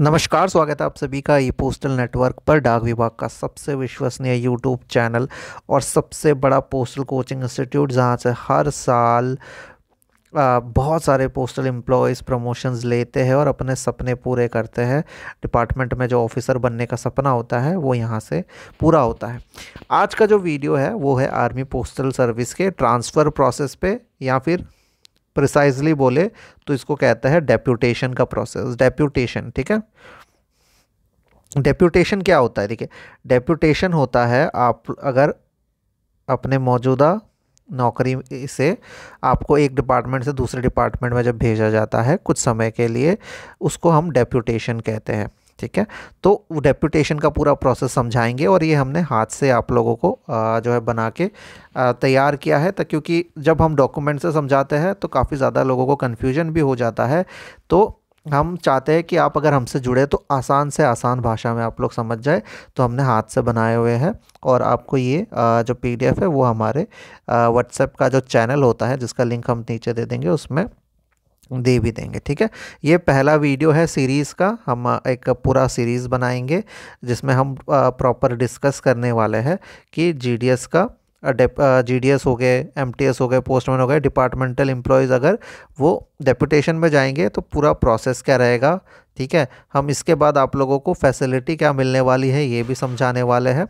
नमस्कार स्वागत है आप सभी का ई पोस्टल नेटवर्क पर डाक विभाग का सबसे विश्वसनीय यूट्यूब चैनल और सबसे बड़ा पोस्टल कोचिंग इंस्टीट्यूट जहां से हर साल बहुत सारे पोस्टल एम्प्लॉयज़ प्रमोशंस लेते हैं और अपने सपने पूरे करते हैं डिपार्टमेंट में जो ऑफिसर बनने का सपना होता है वो यहाँ से पूरा होता है आज का जो वीडियो है वो है आर्मी पोस्टल सर्विस के ट्रांसफ़र प्रोसेस पे या फिर प्रिसाइजली बोले तो इसको कहता है डेप्यूटेशन का प्रोसेस डेप्यूटेशन ठीक है डेप्यूटेशन क्या होता है देखिए डेप्यूटेशन होता है आप अगर अपने मौजूदा नौकरी से आपको एक डिपार्टमेंट से दूसरे डिपार्टमेंट में जब भेजा जाता है कुछ समय के लिए उसको हम डेप्यूटेशन कहते हैं ठीक है तो डेपुटेशन का पूरा प्रोसेस समझाएंगे और ये हमने हाथ से आप लोगों को जो है बना के तैयार किया है तो क्योंकि जब हम डॉक्यूमेंट से समझाते हैं तो काफ़ी ज़्यादा लोगों को कन्फ्यूजन भी हो जाता है तो हम चाहते हैं कि आप अगर हमसे जुड़े तो आसान से आसान भाषा में आप लोग समझ जाए तो हमने हाथ से बनाए हुए हैं और आपको ये जो पीडीएफ है वो हमारे व्हाट्सएप का जो चैनल होता है जिसका लिंक हम नीचे दे देंगे उसमें दे भी देंगे ठीक है ये पहला वीडियो है सीरीज़ का हम एक पूरा सीरीज़ बनाएंगे जिसमें हम प्रॉपर डिस्कस करने वाले हैं कि जीडीएस का जी डी हो गए एम हो गए पोस्टमैन हो गए डिपार्टमेंटल एम्प्लॉयज़ अगर वो डेपुटेशन में जाएंगे तो पूरा प्रोसेस क्या रहेगा ठीक है हम इसके बाद आप लोगों को फैसिलिटी क्या मिलने वाली है ये भी समझाने वाले हैं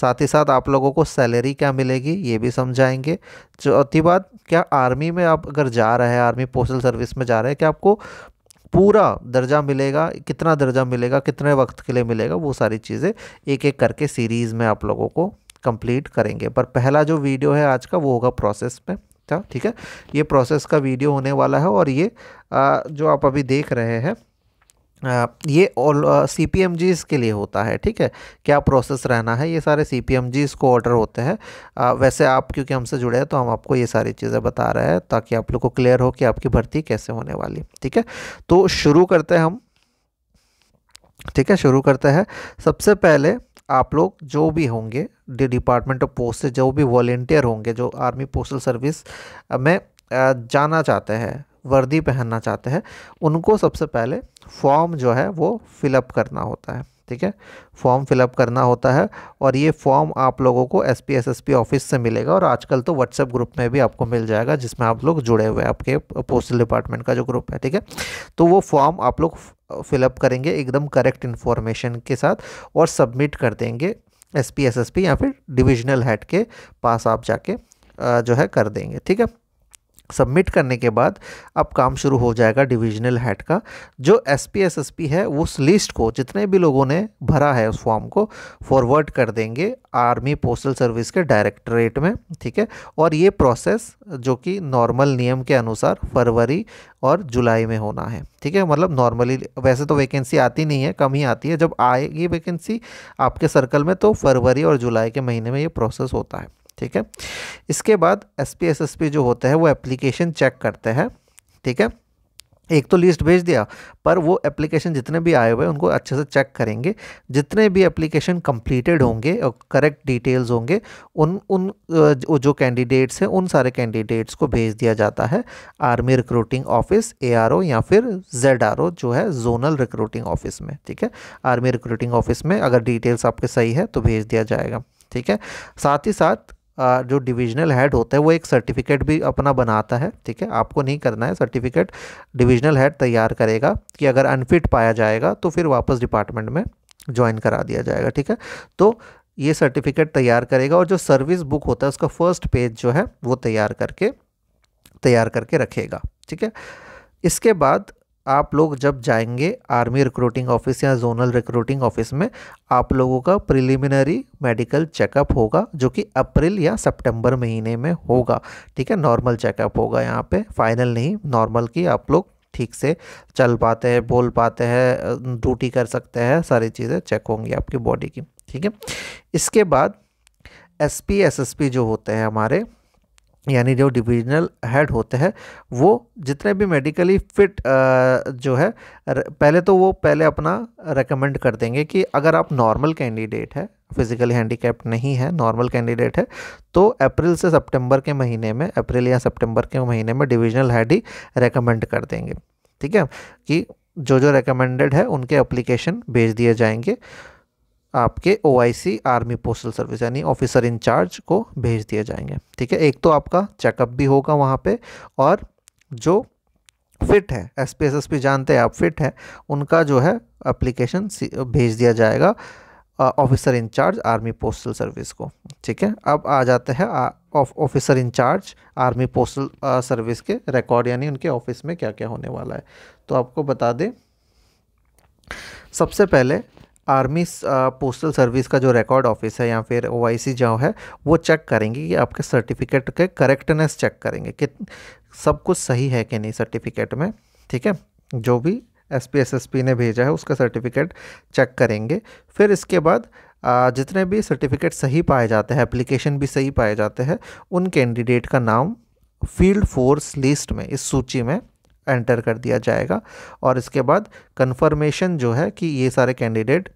साथ ही साथ आप लोगों को सैलरी क्या मिलेगी ये भी समझाएंगे चौथी बात क्या आर्मी में आप अगर जा रहे हैं आर्मी पोस्टल सर्विस में जा रहे हैं क्या आपको पूरा दर्जा मिलेगा कितना दर्जा मिलेगा कितने वक्त के लिए मिलेगा वो सारी चीज़ें एक एक करके सीरीज़ में आप लोगों को कंप्लीट करेंगे पर पहला जो वीडियो है आज का वो होगा प्रोसेस में था ठीक है ये प्रोसेस का वीडियो होने वाला है और ये आ, जो आप अभी देख रहे हैं ये ऑल सी पी एम के लिए होता है ठीक है क्या प्रोसेस रहना है ये सारे सी पी एम को ऑर्डर होते हैं वैसे आप क्योंकि हमसे जुड़े हैं तो हम आपको ये सारी चीज़ें बता रहे हैं ताकि आप लोग को क्लियर हो कि आपकी भर्ती कैसे होने वाली ठीक है तो शुरू करते हैं हम ठीक है शुरू करते हैं सबसे पहले आप लोग जो भी होंगे डिपार्टमेंट ऑफ पोस्ट से जो भी वॉल्टियर होंगे जो आर्मी पोस्टल सर्विस में जाना चाहते हैं वर्दी पहनना चाहते हैं उनको सबसे पहले फॉर्म जो है वो फिलअप करना होता है ठीक है फॉर्म फिलअप करना होता है और ये फॉर्म आप लोगों को S P S S P office से मिलेगा और आजकल तो व्हाट्सएप ग्रुप में भी आपको मिल जाएगा जिसमें आप लोग जुड़े हुए हैं आपके पोस्टल डिपार्टमेंट का जो ग्रुप है ठीक है तो वो फॉर्म आप लोग फिलअप करेंगे एकदम करेक्ट इन्फॉर्मेशन के साथ और सबमिट कर देंगे S P S S P या फिर डिविजनल हेड के पास आप जाके जो है कर देंगे ठीक है सबमिट करने के बाद अब काम शुरू हो जाएगा डिविजनल हेड का जो S P S S P है उस लिस्ट को जितने भी लोगों ने भरा है उस फॉर्म को फॉरवर्ड कर देंगे आर्मी पोस्टल सर्विस के डायरेक्टरेट में ठीक है और ये प्रोसेस जो कि नॉर्मल नियम के अनुसार फरवरी और जुलाई में होना है ठीक है मतलब नॉर्मली वैसे तो वैकेंसी आती नहीं है कम ही आती है जब आएगी वैकेंसी आपके सर्कल में तो फरवरी और जुलाई के महीने में ये प्रोसेस होता है ठीक है इसके बाद एस पी जो होते हैं वो एप्लीकेशन चेक करते हैं ठीक है एक तो लिस्ट भेज दिया पर वो एप्लीकेशन जितने भी आए हुए हैं उनको अच्छे से चेक करेंगे जितने भी एप्लीकेशन कंप्लीटेड होंगे और करेक्ट डिटेल्स होंगे उन उन जो कैंडिडेट्स हैं उन सारे कैंडिडेट्स को भेज दिया जाता है आर्मी रिक्रूटिंग ऑफिस एआरओ या फिर जेड जो है जोनल रिक्रूटिंग ऑफिस में ठीक है आर्मी रिक्रूटिंग ऑफिस में अगर डिटेल्स आपके सही है तो भेज दिया जाएगा ठीक है साथ ही साथ जो डिविजनल हेड होता है वो एक सर्टिफिकेट भी अपना बनाता है ठीक है आपको नहीं करना है सर्टिफिकेट डिविजनल हेड तैयार करेगा कि अगर अनफिट पाया जाएगा तो फिर वापस डिपार्टमेंट में ज्वाइन करा दिया जाएगा ठीक है तो ये सर्टिफिकेट तैयार करेगा और जो सर्विस बुक होता है उसका फर्स्ट पेज जो है वो तैयार करके तैयार करके रखेगा ठीक है इसके बाद आप लोग जब जाएंगे आर्मी रिक्रूटिंग ऑफिस या जोनल रिक्रूटिंग ऑफिस में आप लोगों का प्रिलिमिनरी मेडिकल चेकअप होगा जो कि अप्रैल या सितंबर महीने में होगा ठीक है नॉर्मल चेकअप होगा यहाँ पे फाइनल नहीं नॉर्मल की आप लोग ठीक से चल पाते हैं बोल पाते हैं ड्यूटी कर सकते हैं सारी चीज़ें चेक होंगी आपकी बॉडी की ठीक है इसके बाद S P S S P जो होते हैं हमारे यानी जो डिविजनल हेड होते हैं वो जितने भी मेडिकली फिट जो है पहले तो वो पहले अपना रेकमेंड कर देंगे कि अगर आप नॉर्मल कैंडिडेट है फिजिकली हैंडीकैप नहीं है नॉर्मल कैंडिडेट है तो अप्रैल से सितंबर के महीने में अप्रैल या सितंबर के महीने में डिविजनल हेड ही रेकमेंड कर देंगे ठीक है कि जो जो रेकमेंडेड है उनके अप्लीकेशन भेज दिए जाएंगे आपके ओ आर्मी पोस्टल सर्विस यानी ऑफिसर इंचार्ज को भेज दिए जाएंगे ठीक है एक तो आपका चेकअप भी होगा वहाँ पे और जो फिट है S P S S P जानते हैं आप फिट हैं उनका जो है अप्लीकेशन भेज दिया जाएगा officer in charge army postal service को ठीक है अब आ जाते हैं officer in charge army postal service के रिकॉर्ड यानी उनके ऑफिस में क्या क्या होने वाला है तो आपको बता दें सबसे पहले आर्मी पोस्टल सर्विस का जो रिकॉर्ड ऑफिस है या फिर ओ आई जो है वो चेक करेंगे कि आपके सर्टिफिकेट के करेक्टनेस चेक करेंगे कि सब कुछ सही है कि नहीं सर्टिफिकेट में ठीक है जो भी S P S S P ने भेजा है उसका सर्टिफिकेट चेक करेंगे फिर इसके बाद जितने भी सर्टिफिकेट सही पाए जाते हैं एप्लीकेशन भी सही पाए जाते हैं उन कैंडिडेट का नाम फील्ड फोर्स लिस्ट में इस सूची में एंटर कर दिया जाएगा और इसके बाद कन्फर्मेशन जो है कि ये सारे कैंडिडेट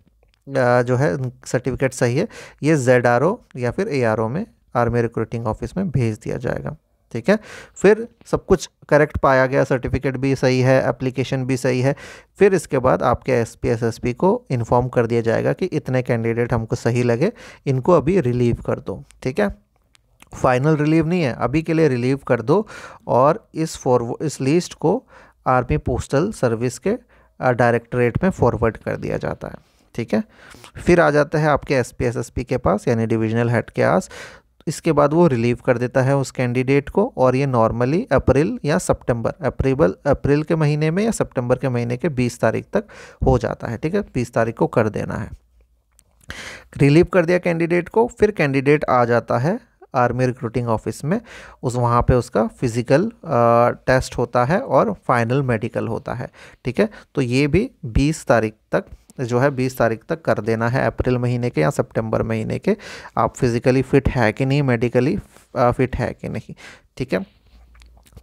जो है सर्टिफिकेट सही है ये जेड आर ओ या फिर ए आर ओ में आर्मी रिक्रूटिंग ऑफिस में भेज दिया जाएगा ठीक है फिर सब कुछ करेक्ट पाया गया सर्टिफिकेट भी सही है एप्लीकेशन भी सही है फिर इसके बाद आपके S P S S P को इन्फॉर्म कर दिया जाएगा कि इतने कैंडिडेट हमको सही लगे इनको अभी रिलीव कर दो ठीक है फाइनल रिलीव नहीं है अभी के लिए रिलीव कर दो और इस फॉरवर्ड इस लिस्ट को आर्मी पोस्टल सर्विस के डायरेक्टरेट में फॉरवर्ड कर दिया जाता है ठीक है फिर आ जाता है आपके S P S S P के पास यानी डिविजनल हेड के आस इसके बाद वो रिलीव कर देता है उस कैंडिडेट को और ये नॉर्मली अप्रैल या सितंबर अप्रैल अप्रैल के महीने में या सितंबर के महीने के 20 तारीख तक हो जाता है ठीक है 20 तारीख को कर देना है रिलीव कर दिया कैंडिडेट को फिर कैंडिडेट आ जाता है आर्मी रिक्रूटिंग ऑफिस में उस वहाँ पे उसका फिज़िकल टेस्ट होता है और फाइनल मेडिकल होता है ठीक है तो ये भी बीस तारीख तक जो है बीस तारीख तक कर देना है अप्रैल महीने के या सितंबर महीने के आप फिज़िकली फ़िट है कि नहीं मेडिकली फ़िट है कि नहीं ठीक है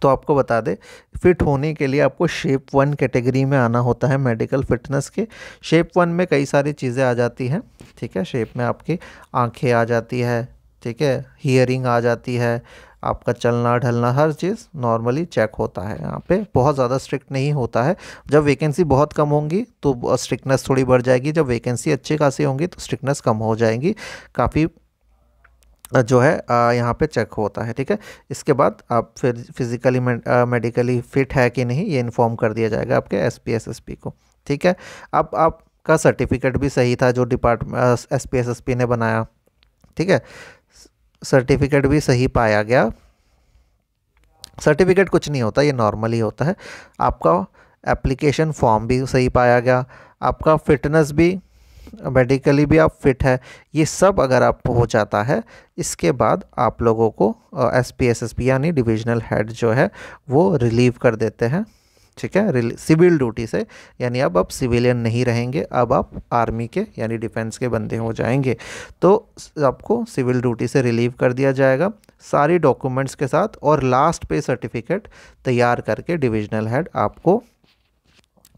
तो आपको बता दें फिट होने के लिए आपको शेप वन कैटेगरी में आना होता है मेडिकल फिटनेस के शेप वन में कई सारी चीज़ें आ जाती हैं ठीक है शेप में आपकी आंखें आ जाती है ठीक है हियरिंग आ जाती है आपका चलना ढलना हर चीज़ नॉर्मली चेक होता है यहाँ पे बहुत ज़्यादा स्ट्रिक्ट नहीं होता है जब वैकेंसी बहुत कम होंगी तो स्ट्रिक्टनेस थोड़ी बढ़ जाएगी जब वैकेंसी अच्छी खासी होंगी तो स्ट्रिक्टनेस कम हो जाएगी काफ़ी जो है यहाँ पे चेक होता है ठीक है इसके बाद आप फिर फिज़िकली मेडिकली फिट है कि नहीं ये इन्फॉर्म कर दिया जाएगा आपके S P S S P को ठीक है अब आपका सर्टिफिकेट भी सही था जो department S P S S P ने बनाया ठीक है सर्टिफिकेट भी सही पाया गया सर्टिफिकेट कुछ नहीं होता ये नॉर्मल ही होता है आपका एप्लीकेशन फॉर्म भी सही पाया गया आपका फिटनेस भी मेडिकली भी आप फिट है ये सब अगर आप हो जाता है इसके बाद आप लोगों को S P S S P यानी डिविजनल हेड जो है वो रिलीव कर देते हैं ठीक है सिविल ड्यूटी से यानी अब आप सिविलियन नहीं रहेंगे अब आप आर्मी के यानी डिफेंस के बंदे हो जाएंगे तो आपको सिविल ड्यूटी से रिलीव कर दिया जाएगा सारी डॉक्यूमेंट्स के साथ और लास्ट पे सर्टिफिकेट तैयार करके डिविजनल हेड आपको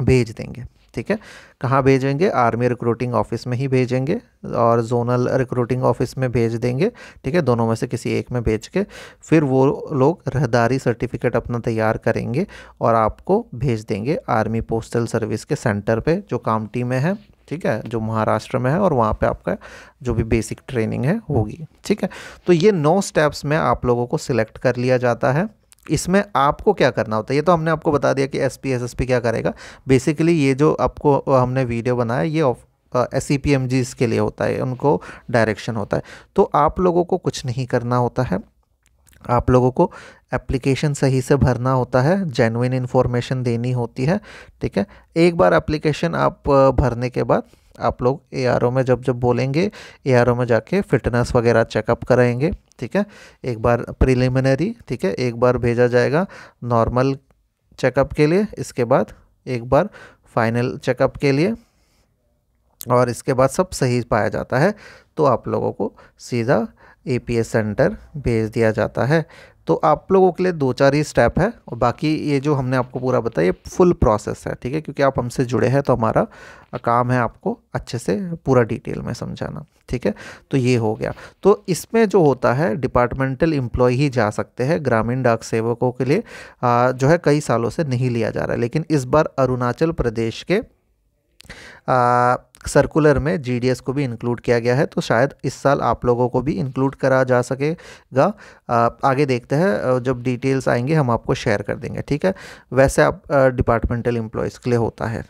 भेज देंगे ठीक है कहाँ भेजेंगे आर्मी रिक्रूटिंग ऑफिस में ही भेजेंगे और जोनल रिक्रूटिंग ऑफिस में भेज देंगे ठीक है दोनों में से किसी एक में भेज के फिर वो लोग रहदारी सर्टिफिकेट अपना तैयार करेंगे और आपको भेज देंगे आर्मी पोस्टल सर्विस के सेंटर पे जो कामटी में है ठीक है जो महाराष्ट्र में है और वहाँ पे आपका जो भी बेसिक ट्रेनिंग है होगी ठीक है तो ये नौ स्टेप्स में आप लोगों को सिलेक्ट कर लिया जाता है इसमें आपको क्या करना होता है ये तो हमने आपको बता दिया कि S P S S P क्या करेगा बेसिकली ये जो आपको हमने वीडियो बनाया ये S C P M G के लिए होता है उनको डायरेक्शन होता है तो आप लोगों को कुछ नहीं करना होता है आप लोगों को एप्लीकेशन सही से भरना होता है जेनविन इन्फॉर्मेशन देनी होती है ठीक है एक बार एप्लीकेशन आप भरने के बाद आप लोग ए में जब जब बोलेंगे ए में जाके फिटनेस वगैरह चेकअप कराएंगे ठीक है एक बार प्रिलिमिनरी ठीक है एक बार भेजा जाएगा नॉर्मल चेकअप के लिए इसके बाद एक बार फाइनल चेकअप के लिए और इसके बाद सब सही पाया जाता है तो आप लोगों को सीधा ए पी एस सेंटर भेज दिया जाता है तो आप लोगों के लिए दो चार ही स्टेप है और बाकी ये जो हमने आपको पूरा बताया ये फुल प्रोसेस है ठीक है क्योंकि आप हमसे जुड़े हैं तो हमारा काम है आपको अच्छे से पूरा डिटेल में समझाना ठीक है तो ये हो गया तो इसमें जो होता है डिपार्टमेंटल इम्प्लॉय ही जा सकते हैं ग्रामीण डाक सेवकों के लिए जो है कई सालों से नहीं लिया जा रहा है लेकिन इस बार अरुणाचल प्रदेश के सर्कुलर में जीडीएस को भी इंक्लूड किया गया है तो शायद इस साल आप लोगों को भी इंक्लूड करा जा सकेगा आगे देखते हैं जब डिटेल्स आएंगे हम आपको शेयर कर देंगे ठीक है वैसे आप डिपार्टमेंटल एम्प्लॉयज़ के लिए होता है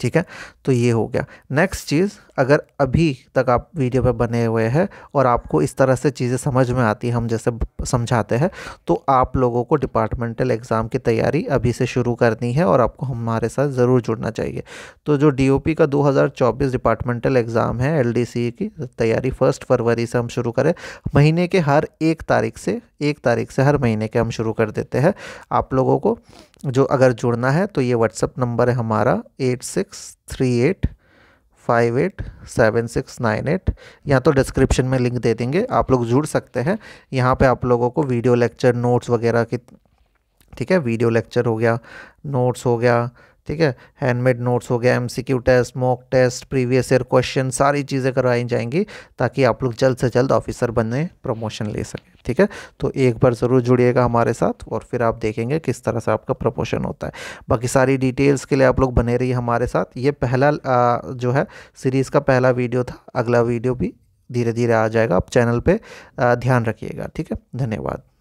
ठीक है तो ये हो गया नेक्स्ट चीज़ अगर अभी तक आप वीडियो पर बने हुए हैं और आपको इस तरह से चीज़ें समझ में आती हम जैसे समझाते हैं तो आप लोगों को डिपार्टमेंटल एग्ज़ाम की तैयारी अभी से शुरू करनी है और आपको हमारे साथ ज़रूर जुड़ना चाहिए तो जो डी का 2024 डिपार्टमेंटल एग्ज़ाम है एल की तैयारी फर्स्ट फरवरी से हम शुरू करें महीने के हर एक तारीख से एक तारीख से हर महीने के हम शुरू कर देते हैं आप लोगों को जो अगर जुड़ना है तो ये व्हाट्सअप नंबर है हमारा eight six three eight five eight seven six nine eight यहाँ तो डिस्क्रिप्शन में लिंक दे देंगे आप लोग जुड़ सकते हैं यहाँ पे आप लोगों को वीडियो लेक्चर नोट्स वगैरह की ठीक है वीडियो लेक्चर हो गया नोट्स हो गया ठीक है हैंडमेड नोट्स हो गया MCQ test mock test previous year question सारी चीज़ें करवाई जाएंगी ताकि आप लोग जल्द से जल्द ऑफिसर बनने प्रमोशन ले सकें ठीक है तो एक बार ज़रूर जुड़िएगा हमारे साथ और फिर आप देखेंगे किस तरह से आपका प्रमोशन होता है बाकी सारी डिटेल्स के लिए आप लोग बने रहिए हमारे साथ ये पहला आ, जो है सीरीज़ का पहला वीडियो था अगला वीडियो भी धीरे धीरे आ जाएगा आप चैनल पर ध्यान रखिएगा ठीक है धन्यवाद